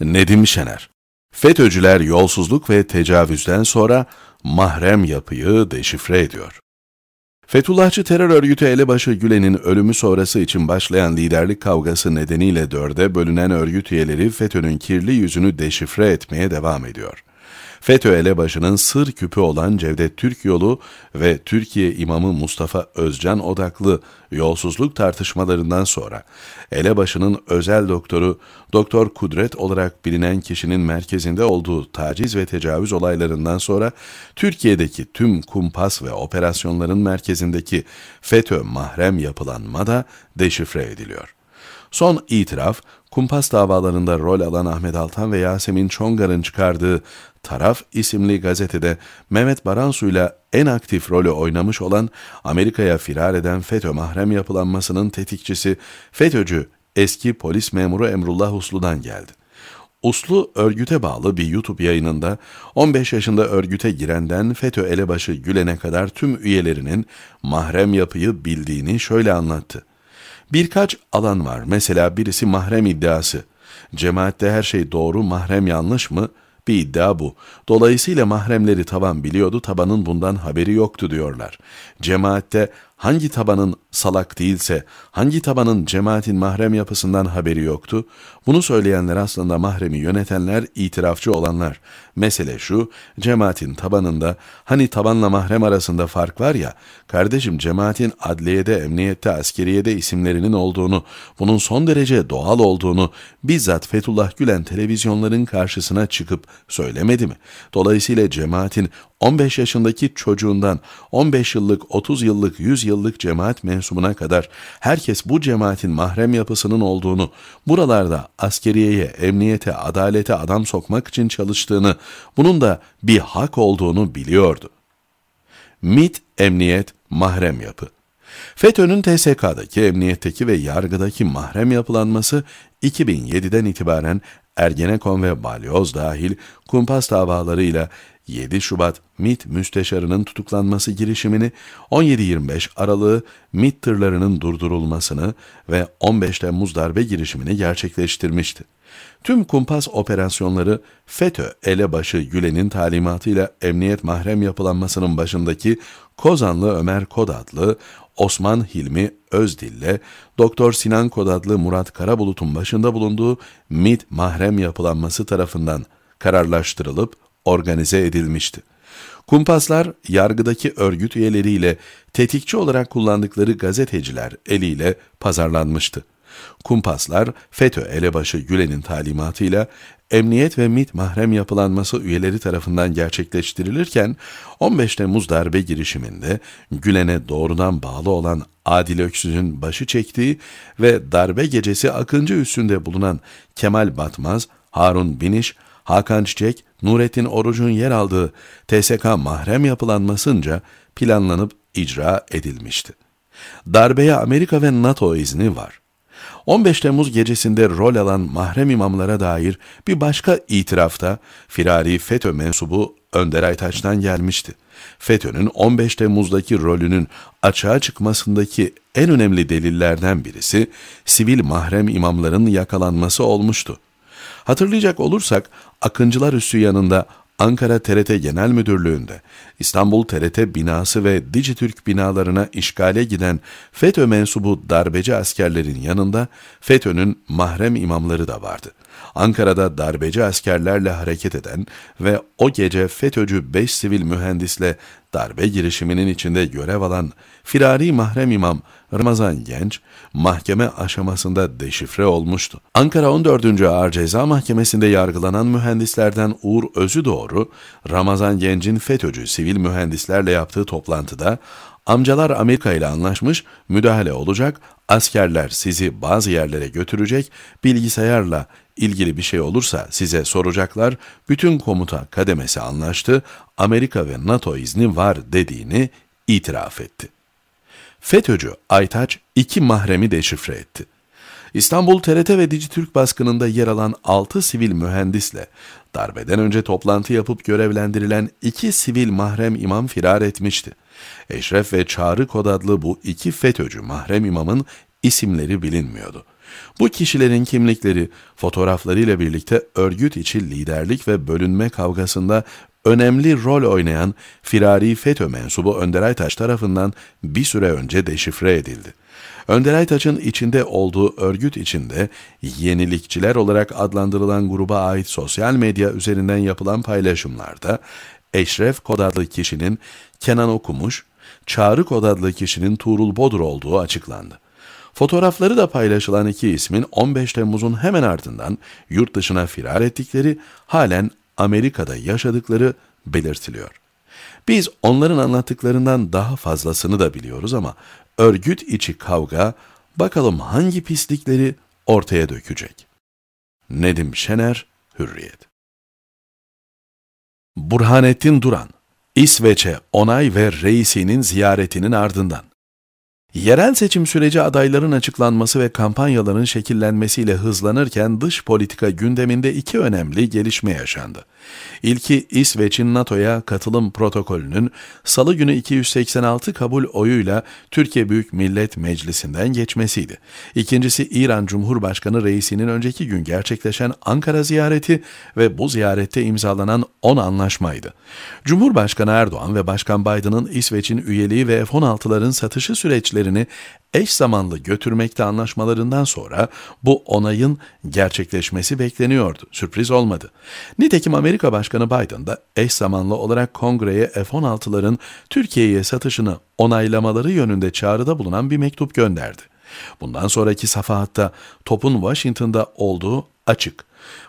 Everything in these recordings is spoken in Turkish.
Nedim Şener FETÖ'cüler yolsuzluk ve tecavüzden sonra mahrem yapıyı deşifre ediyor. Fethullahçı terör örgütü elebaşı Gülen'in ölümü sonrası için başlayan liderlik kavgası nedeniyle dörde bölünen örgüt üyeleri FETÖ'nün kirli yüzünü deşifre etmeye devam ediyor. FETÖ elebaşının sır küpü olan Cevdet Türk yolu ve Türkiye imamı Mustafa Özcan odaklı yolsuzluk tartışmalarından sonra elebaşının özel doktoru Doktor Kudret olarak bilinen kişinin merkezinde olduğu taciz ve tecavüz olaylarından sonra Türkiye'deki tüm kumpas ve operasyonların merkezindeki FETÖ mahrem yapılanma da deşifre ediliyor. Son itiraf, kumpas davalarında rol alan Ahmet Altan ve Yasemin Çongar'ın çıkardığı Taraf isimli gazetede Mehmet Baransu ile en aktif rolü oynamış olan Amerika'ya firar eden FETÖ mahrem yapılanmasının tetikçisi FETÖ'cü eski polis memuru Emrullah Uslu'dan geldi. Uslu örgüte bağlı bir YouTube yayınında 15 yaşında örgüte girenden FETÖ elebaşı Gülen'e kadar tüm üyelerinin mahrem yapıyı bildiğini şöyle anlattı. Birkaç alan var mesela birisi mahrem iddiası. Cemaatte her şey doğru mahrem yanlış mı? Bir iddia bu. Dolayısıyla mahremleri tavan biliyordu, tabanın bundan haberi yoktu diyorlar. Cemaatte hangi tabanın salak değilse, hangi tabanın cemaatin mahrem yapısından haberi yoktu? Bunu söyleyenler aslında mahremi yönetenler, itirafçı olanlar. Mesele şu, cemaatin tabanında, hani tabanla mahrem arasında fark var ya, kardeşim cemaatin adliyede, emniyette, askeriyede isimlerinin olduğunu, bunun son derece doğal olduğunu bizzat Fethullah Gülen televizyonların karşısına çıkıp söylemedi mi? Dolayısıyla cemaatin 15 yaşındaki çocuğundan 15 yıllık, 30 yıllık, 100 yıllık cemaat mensubuna kadar herkes bu cemaatin mahrem yapısının olduğunu, buralarda askeriyeye, emniyete, adalete adam sokmak için çalıştığını, bunun da bir hak olduğunu biliyordu. MIT, emniyet, mahrem yapı. FETÖ'nün TSK'daki, emniyetteki ve yargıdaki mahrem yapılanması 2007'den itibaren Ergenekon ve Balyoz dahil kumpas davalarıyla 7 Şubat MIT müsteşarının tutuklanması girişimini, 17-25 Aralık'ı MIT tırlarının durdurulmasını ve 15 Temmuz darbe girişimini gerçekleştirmişti. Tüm kumpas operasyonları FETÖ elebaşı Gülen'in talimatıyla emniyet mahrem yapılanmasının başındaki Kozanlı Ömer Kodatlı, Osman Hilmi Özdil'le Doktor Sinan Kodatlı Murat Karabulut'un başında bulunduğu MIT mahrem yapılanması tarafından kararlaştırılıp organize edilmişti. Kumpaslar yargıdaki örgüt üyeleriyle tetikçi olarak kullandıkları gazeteciler eliyle pazarlanmıştı. Kumpaslar FETÖ elebaşı Gülen'in talimatıyla emniyet ve MIT mahrem yapılanması üyeleri tarafından gerçekleştirilirken 15 Temmuz darbe girişiminde Gülen'e doğrudan bağlı olan Adil Öksüz'ün başı çektiği ve darbe gecesi Akıncı üstünde bulunan Kemal Batmaz, Harun Biniş, Hakan Çiçek, Nurettin Oruç'un yer aldığı TSK mahrem yapılanmasınca planlanıp icra edilmişti. Darbeye Amerika ve NATO izni var. 15 Temmuz gecesinde rol alan mahrem imamlara dair bir başka itirafta firari FETÖ mensubu Önder Aytaç'tan gelmişti. FETÖ'nün 15 Temmuz'daki rolünün açığa çıkmasındaki en önemli delillerden birisi sivil mahrem imamların yakalanması olmuştu. Hatırlayacak olursak Akıncılar Üssü yanında Ankara TRT Genel Müdürlüğü'nde, İstanbul TRT binası ve Dijitürk binalarına işgale giden FETÖ mensubu darbeci askerlerin yanında FETÖ'nün mahrem imamları da vardı. Ankara'da darbeci askerlerle hareket eden ve o gece FETÖ'cü 5 sivil mühendisle darbe girişiminin içinde görev alan firari mahrem imam Ramazan Genç, mahkeme aşamasında deşifre olmuştu. Ankara 14. Ağır Ceza Mahkemesi'nde yargılanan mühendislerden Uğur Özü Doğru, Ramazan Genç'in FETÖ'cü sivil mühendislerle yaptığı toplantıda, amcalar Amerika ile anlaşmış, müdahale olacak, askerler sizi bazı yerlere götürecek, bilgisayarla ilgili bir şey olursa size soracaklar, bütün komuta kademesi anlaştı, Amerika ve NATO izni var dediğini itiraf etti. FETÖ'cü Aytaç iki mahremi deşifre etti. İstanbul TRT ve Dijitürk baskınında yer alan 6 sivil mühendisle darbeden önce toplantı yapıp görevlendirilen iki sivil mahrem imam firar etmişti. Eşref ve Çağrı kod adlı bu iki FETÖ'cü mahrem imamın isimleri bilinmiyordu. Bu kişilerin kimlikleri, fotoğraflarıyla birlikte örgüt içi liderlik ve bölünme kavgasında önemli rol oynayan firari FETÖ mensubu Önder Aytaç tarafından bir süre önce deşifre edildi. Önder Aytaç'ın içinde olduğu örgüt içinde yenilikçiler olarak adlandırılan gruba ait sosyal medya üzerinden yapılan paylaşımlarda Eşref Kod adlı kişinin Kenan Okumuş, Çağrı Kod adlı kişinin Tuğrul Bodur olduğu açıklandı. Fotoğrafları da paylaşılan iki ismin 15 Temmuz'un hemen ardından yurt dışına firar ettikleri, halen Amerika'da yaşadıkları belirtiliyor. Biz onların anlattıklarından daha fazlasını da biliyoruz ama örgüt içi kavga bakalım hangi pislikleri ortaya dökecek. Nedim Şener, Hürriyet Burhanettin Duran, İsveç'e onay ve reisinin ziyaretinin ardından Yerel seçim süreci adayların açıklanması ve kampanyaların şekillenmesiyle hızlanırken dış politika gündeminde iki önemli gelişme yaşandı. İlki İsveç'in NATO'ya katılım protokolünün salı günü 286 kabul oyuyla Türkiye Büyük Millet Meclisi'nden geçmesiydi. İkincisi İran Cumhurbaşkanı reisinin önceki gün gerçekleşen Ankara ziyareti ve bu ziyarette imzalanan 10 anlaşmaydı. Cumhurbaşkanı Erdoğan ve Başkan Biden'ın İsveç'in üyeliği ve F-16'ların satışı süreçleri taahhütlerini eş zamanlı götürmekte anlaşmalarından sonra bu onayın gerçekleşmesi bekleniyordu. Sürpriz olmadı. Nitekim Amerika Başkanı Biden da eş zamanlı olarak kongreye F-16'ların Türkiye'ye satışını onaylamaları yönünde çağrıda bulunan bir mektup gönderdi. Bundan sonraki safahatta topun Washington'da olduğu açık.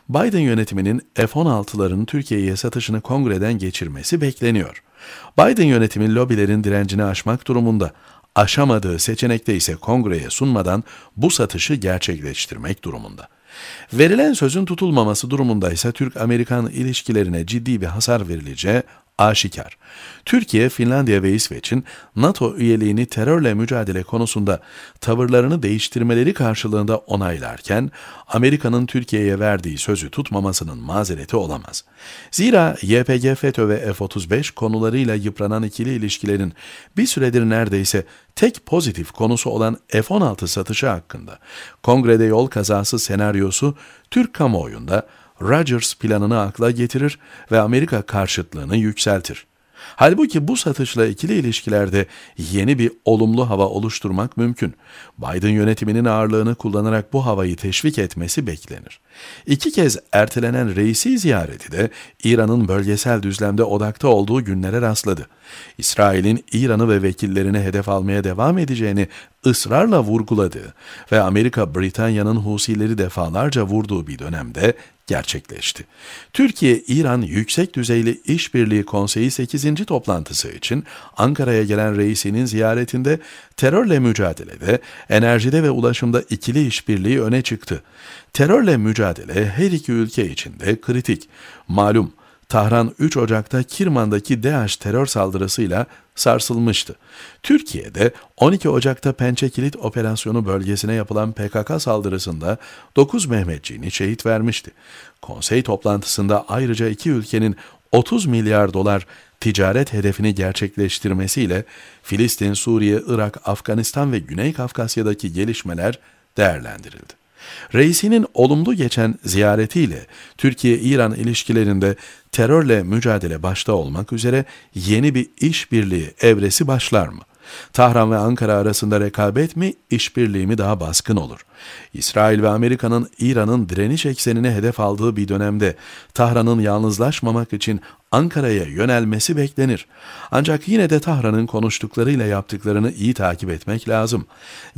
Biden yönetiminin F-16'ların Türkiye'ye satışını kongreden geçirmesi bekleniyor. Biden yönetimi lobilerin direncini aşmak durumunda aşamadığı seçenekte ise kongreye sunmadan bu satışı gerçekleştirmek durumunda. Verilen sözün tutulmaması durumunda ise Türk-Amerikan ilişkilerine ciddi bir hasar verileceği aşikar. Türkiye, Finlandiya ve İsveç'in NATO üyeliğini terörle mücadele konusunda tavırlarını değiştirmeleri karşılığında onaylarken Amerika'nın Türkiye'ye verdiği sözü tutmamasının mazereti olamaz. Zira YPG FETÖ ve F-35 konularıyla yıpranan ikili ilişkilerin bir süredir neredeyse tek pozitif konusu olan F-16 satışı hakkında kongrede yol kazası senaryosu Türk kamuoyunda Rogers planını akla getirir ve Amerika karşıtlığını yükseltir. Halbuki bu satışla ikili ilişkilerde yeni bir olumlu hava oluşturmak mümkün. Biden yönetiminin ağırlığını kullanarak bu havayı teşvik etmesi beklenir. İki kez ertelenen reisi ziyareti de İran'ın bölgesel düzlemde odakta olduğu günlere rastladı. İsrail'in İran'ı ve vekillerini hedef almaya devam edeceğini ısrarla vurguladığı ve Amerika Britanya'nın Husileri defalarca vurduğu bir dönemde gerçekleşti. Türkiye-İran Yüksek Düzeyli İşbirliği Konseyi 8. toplantısı için Ankara'ya gelen reisinin ziyaretinde terörle mücadelede, enerjide ve ulaşımda ikili işbirliği öne çıktı. Terörle mücadele her iki ülke için de kritik. Malum Tahran 3 Ocak'ta Kirman'daki DAEŞ terör saldırısıyla sarsılmıştı. Türkiye'de 12 Ocak'ta Pençe Kilit Operasyonu bölgesine yapılan PKK saldırısında 9 Mehmetçiğini şehit vermişti. Konsey toplantısında ayrıca iki ülkenin 30 milyar dolar ticaret hedefini gerçekleştirmesiyle Filistin, Suriye, Irak, Afganistan ve Güney Kafkasya'daki gelişmeler değerlendirildi. Reisinin olumlu geçen ziyaretiyle Türkiye-İran ilişkilerinde terörle mücadele başta olmak üzere yeni bir işbirliği evresi başlar mı? Tahran ve Ankara arasında rekabet mi, işbirliği mi daha baskın olur? İsrail ve Amerika'nın İran'ın direniş eksenine hedef aldığı bir dönemde Tahran'ın yalnızlaşmamak için Ankara'ya yönelmesi beklenir. Ancak yine de Tahran'ın konuştuklarıyla yaptıklarını iyi takip etmek lazım.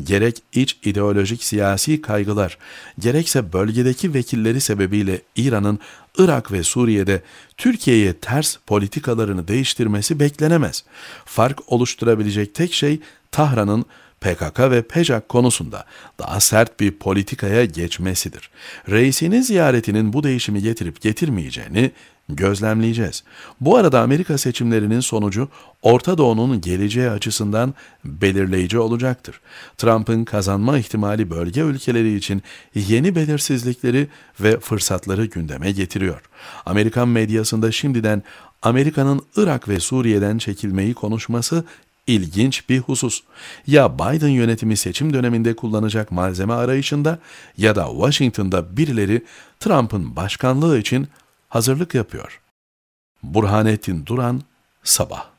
Gerek iç ideolojik siyasi kaygılar, gerekse bölgedeki vekilleri sebebiyle İran'ın Irak ve Suriye'de Türkiye'ye ters politikalarını değiştirmesi beklenemez. Fark oluşturabilecek tek şey Tahran'ın PKK ve Pejak konusunda daha sert bir politikaya geçmesidir. Reisinin ziyaretinin bu değişimi getirip getirmeyeceğini gözlemleyeceğiz. Bu arada Amerika seçimlerinin sonucu Orta Doğu'nun geleceği açısından belirleyici olacaktır. Trump'ın kazanma ihtimali bölge ülkeleri için yeni belirsizlikleri ve fırsatları gündeme getiriyor. Amerikan medyasında şimdiden Amerika'nın Irak ve Suriye'den çekilmeyi konuşması İlginç bir husus. Ya Biden yönetimi seçim döneminde kullanacak malzeme arayışında ya da Washington'da birileri Trump'ın başkanlığı için hazırlık yapıyor. Burhanettin Duran Sabah